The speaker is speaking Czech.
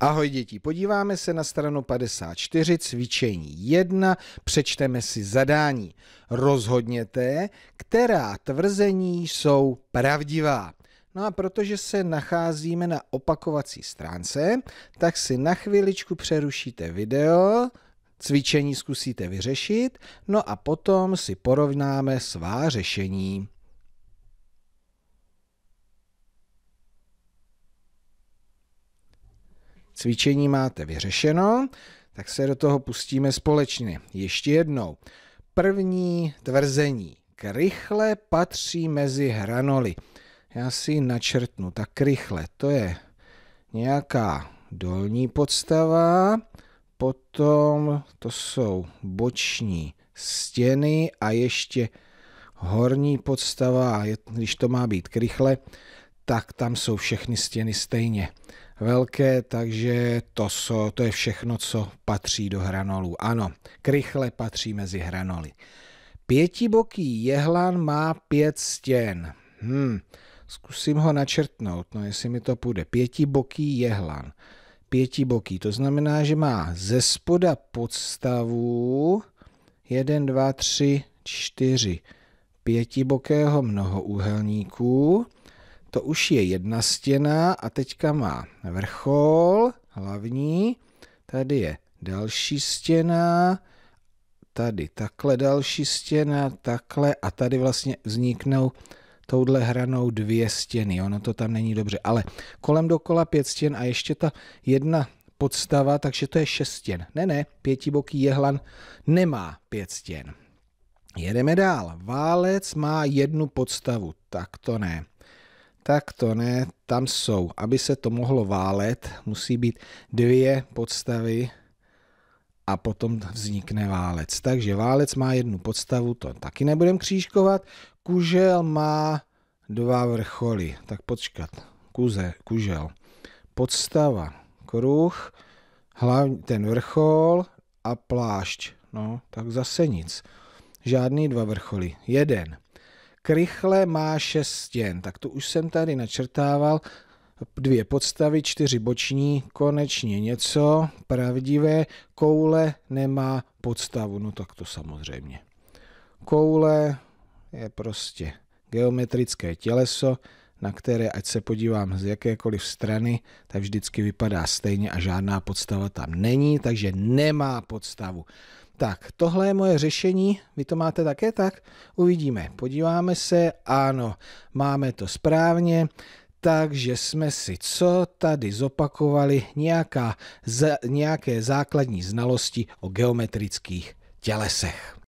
Ahoj děti, podíváme se na stranu 54, cvičení 1, přečteme si zadání. Rozhodněte, která tvrzení jsou pravdivá. No a protože se nacházíme na opakovací stránce, tak si na chviličku přerušíte video, cvičení zkusíte vyřešit, no a potom si porovnáme svá řešení. Cvičení máte vyřešeno, tak se do toho pustíme společně. Ještě jednou. První tvrzení. Krychle patří mezi hranoly. Já si ji načrtnu. Tak krychle, to je nějaká dolní podstava, potom to jsou boční stěny a ještě horní podstava, když to má být krychle, tak tam jsou všechny stěny stejně velké, takže to, so, to je všechno, co patří do hranolů. Ano, krychle patří mezi hranoly. Pětiboký jehlan má pět stěn. Hmm, zkusím ho načrtnout, no jestli mi to půjde. Pětiboký jehlan. Pětiboký, to znamená, že má ze spoda podstavu 1, 2, 3, 4 pětibokého mnohoúhelníku to už je jedna stěna a teďka má vrchol hlavní, tady je další stěna, tady takhle další stěna, takhle a tady vlastně vzniknou touhle hranou dvě stěny. Ono to tam není dobře, ale kolem dokola pět stěn a ještě ta jedna podstava, takže to je šest stěn. Ne, ne, pětiboký jehlan nemá pět stěn. Jedeme dál. Válec má jednu podstavu, tak to ne. Tak to ne, tam jsou. Aby se to mohlo válet, musí být dvě podstavy a potom vznikne válec. Takže válec má jednu podstavu, to taky nebudem křížkovat. Kužel má dva vrcholy. Tak počkat. Kuze, kužel. Podstava, kruh, hlavní, ten vrchol a plášť. No, tak zase nic. Žádný dva vrcholy. Jeden. Krychle má šest stěn, tak tu už jsem tady načrtával. Dvě podstavy, čtyři boční, konečně něco pravdivé. Koule nemá podstavu, no tak to samozřejmě. Koule je prostě geometrické těleso, na které, ať se podívám z jakékoliv strany, tak vždycky vypadá stejně a žádná podstava tam není, takže nemá podstavu. Tak, tohle je moje řešení, vy to máte také tak? Uvidíme, podíváme se, ano, máme to správně, takže jsme si co tady zopakovali nějaká, z, nějaké základní znalosti o geometrických tělesech.